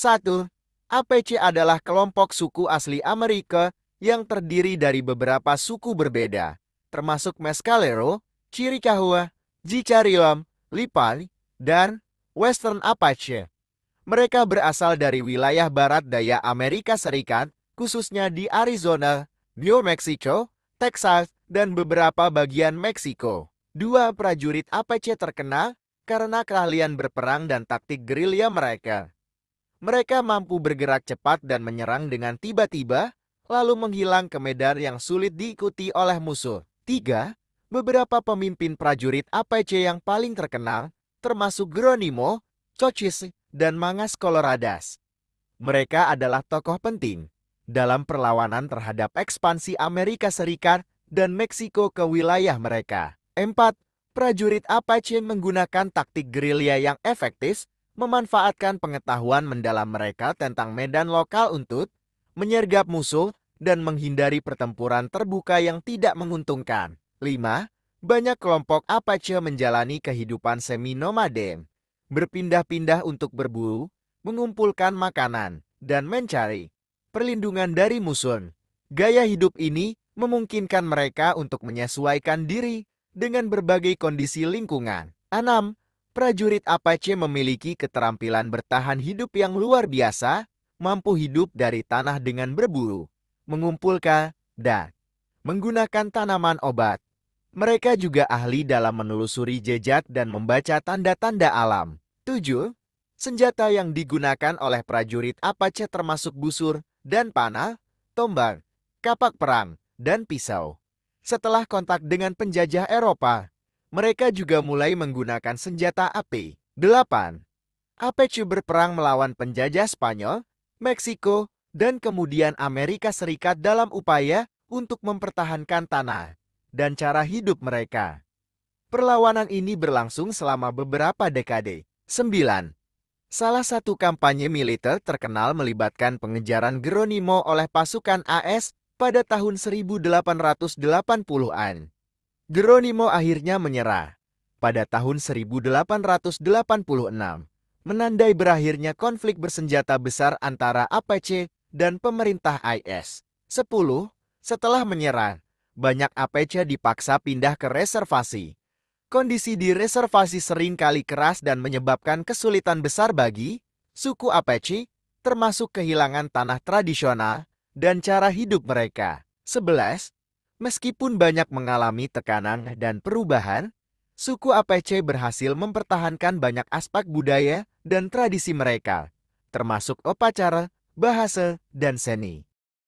1. APC adalah kelompok suku asli Amerika yang terdiri dari beberapa suku berbeda, termasuk Mescalero, Chiricahua, Jicharilam, Lipan, dan Western Apache. Mereka berasal dari wilayah barat daya Amerika Serikat, khususnya di Arizona, New Mexico, Texas, dan beberapa bagian Meksiko. Dua prajurit Apache terkenal karena keahlian berperang dan taktik gerilya mereka mereka mampu bergerak cepat dan menyerang dengan tiba-tiba, lalu menghilang ke medan yang sulit diikuti oleh musuh. 3. Beberapa pemimpin prajurit APC yang paling terkenal, termasuk Geronimo, Cochise, dan Mangas Coloradas. Mereka adalah tokoh penting dalam perlawanan terhadap ekspansi Amerika Serikat dan Meksiko ke wilayah mereka. Empat, Prajurit Apache menggunakan taktik gerilya yang efektif memanfaatkan pengetahuan mendalam mereka tentang medan lokal untuk menyergap musuh dan menghindari pertempuran terbuka yang tidak menguntungkan. 5. Banyak kelompok Apache menjalani kehidupan semi nomaden, berpindah-pindah untuk berburu, mengumpulkan makanan, dan mencari perlindungan dari musuh. Gaya hidup ini memungkinkan mereka untuk menyesuaikan diri dengan berbagai kondisi lingkungan. 6 prajurit Apache memiliki keterampilan bertahan hidup yang luar biasa, mampu hidup dari tanah dengan berburu, mengumpulkan, dan menggunakan tanaman obat. Mereka juga ahli dalam menelusuri jejak dan membaca tanda-tanda alam. 7. Senjata yang digunakan oleh prajurit Apache termasuk busur dan panah, tombak, kapak perang, dan pisau. Setelah kontak dengan penjajah Eropa, mereka juga mulai menggunakan senjata api. 8. APC berperang melawan penjajah Spanyol, Meksiko, dan kemudian Amerika Serikat dalam upaya untuk mempertahankan tanah dan cara hidup mereka. Perlawanan ini berlangsung selama beberapa dekade. 9. Salah satu kampanye militer terkenal melibatkan pengejaran Geronimo oleh pasukan AS pada tahun 1880-an. Geronimo akhirnya menyerah. Pada tahun 1886, menandai berakhirnya konflik bersenjata besar antara APC dan pemerintah IS. 10. Setelah menyerah, banyak APC dipaksa pindah ke reservasi. Kondisi di reservasi sering kali keras dan menyebabkan kesulitan besar bagi suku Apache, termasuk kehilangan tanah tradisional dan cara hidup mereka. 11. Meskipun banyak mengalami tekanan dan perubahan, suku APC berhasil mempertahankan banyak aspek budaya dan tradisi mereka, termasuk upacara, bahasa, dan seni.